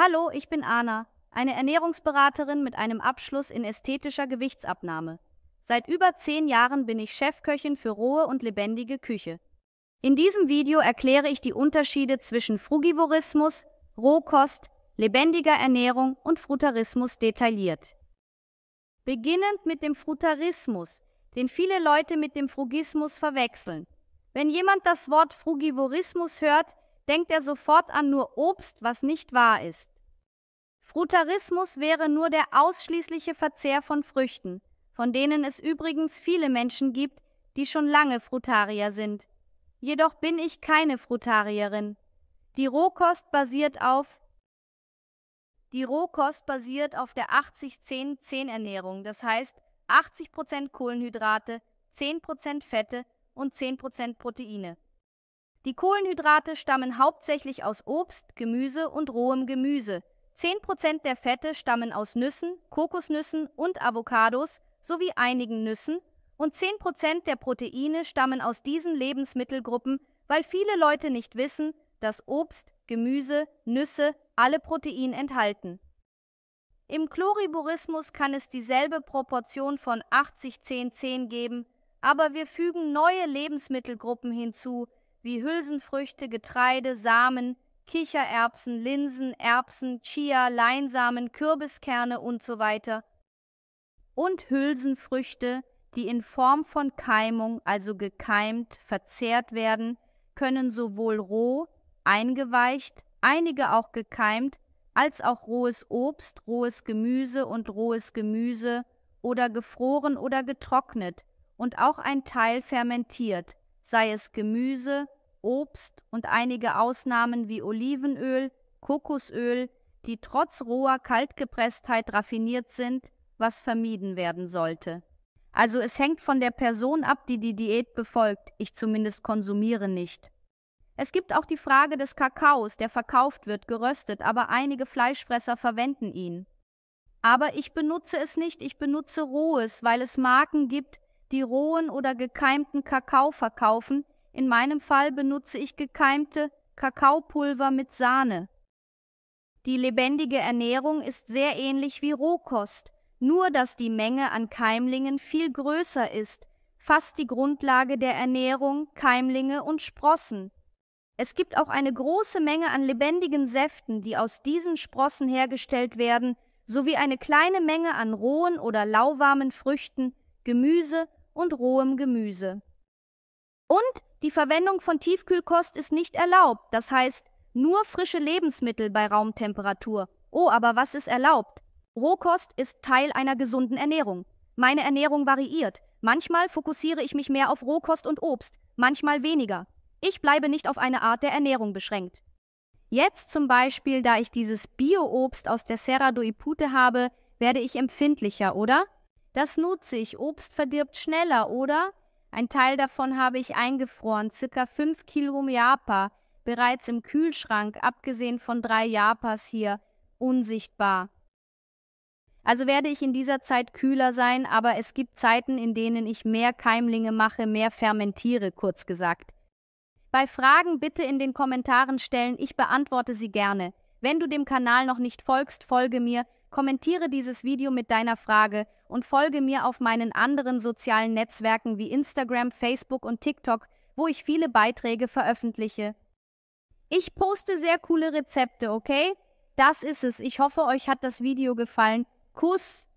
Hallo, ich bin Anna, eine Ernährungsberaterin mit einem Abschluss in ästhetischer Gewichtsabnahme. Seit über zehn Jahren bin ich Chefköchin für rohe und lebendige Küche. In diesem Video erkläre ich die Unterschiede zwischen Frugivorismus, Rohkost, lebendiger Ernährung und Frutarismus detailliert. Beginnend mit dem Frutarismus, den viele Leute mit dem Frugismus verwechseln. Wenn jemand das Wort Frugivorismus hört, denkt er sofort an nur Obst, was nicht wahr ist. Frutarismus wäre nur der ausschließliche Verzehr von Früchten, von denen es übrigens viele Menschen gibt, die schon lange Frutarier sind. Jedoch bin ich keine Frutarierin. Die Rohkost basiert auf die Rohkost basiert auf der 80-10-10 Ernährung, das heißt 80% Kohlenhydrate, 10% Fette und 10% Proteine. Die Kohlenhydrate stammen hauptsächlich aus Obst, Gemüse und rohem Gemüse. 10% der Fette stammen aus Nüssen, Kokosnüssen und Avocados sowie einigen Nüssen und 10% der Proteine stammen aus diesen Lebensmittelgruppen, weil viele Leute nicht wissen, dass Obst, Gemüse, Nüsse alle Protein enthalten. Im Chloriborismus kann es dieselbe Proportion von 80-10-10 geben, aber wir fügen neue Lebensmittelgruppen hinzu, wie Hülsenfrüchte, Getreide, Samen, Kichererbsen, Linsen, Erbsen, Chia, Leinsamen, Kürbiskerne usw. So und Hülsenfrüchte, die in Form von Keimung, also gekeimt, verzehrt werden, können sowohl roh, eingeweicht, einige auch gekeimt, als auch rohes Obst, rohes Gemüse und rohes Gemüse oder gefroren oder getrocknet und auch ein Teil fermentiert, sei es Gemüse, Obst und einige Ausnahmen wie Olivenöl, Kokosöl, die trotz roher Kaltgepresstheit raffiniert sind, was vermieden werden sollte. Also es hängt von der Person ab, die die Diät befolgt. Ich zumindest konsumiere nicht. Es gibt auch die Frage des Kakaos, der verkauft wird, geröstet, aber einige Fleischfresser verwenden ihn. Aber ich benutze es nicht, ich benutze rohes, weil es Marken gibt, die rohen oder gekeimten Kakao verkaufen, in meinem Fall benutze ich gekeimte Kakaopulver mit Sahne. Die lebendige Ernährung ist sehr ähnlich wie Rohkost, nur dass die Menge an Keimlingen viel größer ist, fast die Grundlage der Ernährung, Keimlinge und Sprossen. Es gibt auch eine große Menge an lebendigen Säften, die aus diesen Sprossen hergestellt werden, sowie eine kleine Menge an rohen oder lauwarmen Früchten, Gemüse und rohem Gemüse. Und die Verwendung von Tiefkühlkost ist nicht erlaubt. Das heißt, nur frische Lebensmittel bei Raumtemperatur. Oh, aber was ist erlaubt? Rohkost ist Teil einer gesunden Ernährung. Meine Ernährung variiert. Manchmal fokussiere ich mich mehr auf Rohkost und Obst, manchmal weniger. Ich bleibe nicht auf eine Art der Ernährung beschränkt. Jetzt zum Beispiel, da ich dieses Bio-Obst aus der Serra do Ipute habe, werde ich empfindlicher, oder? Das nutze ich. Obst verdirbt schneller, oder? Ein Teil davon habe ich eingefroren, circa 5 Kilo Japa, bereits im Kühlschrank, abgesehen von drei Japas hier, unsichtbar. Also werde ich in dieser Zeit kühler sein, aber es gibt Zeiten, in denen ich mehr Keimlinge mache, mehr fermentiere, kurz gesagt. Bei Fragen bitte in den Kommentaren stellen, ich beantworte sie gerne. Wenn du dem Kanal noch nicht folgst, folge mir, kommentiere dieses Video mit deiner Frage und folge mir auf meinen anderen sozialen Netzwerken wie Instagram, Facebook und TikTok, wo ich viele Beiträge veröffentliche. Ich poste sehr coole Rezepte, okay? Das ist es. Ich hoffe, euch hat das Video gefallen. Kuss!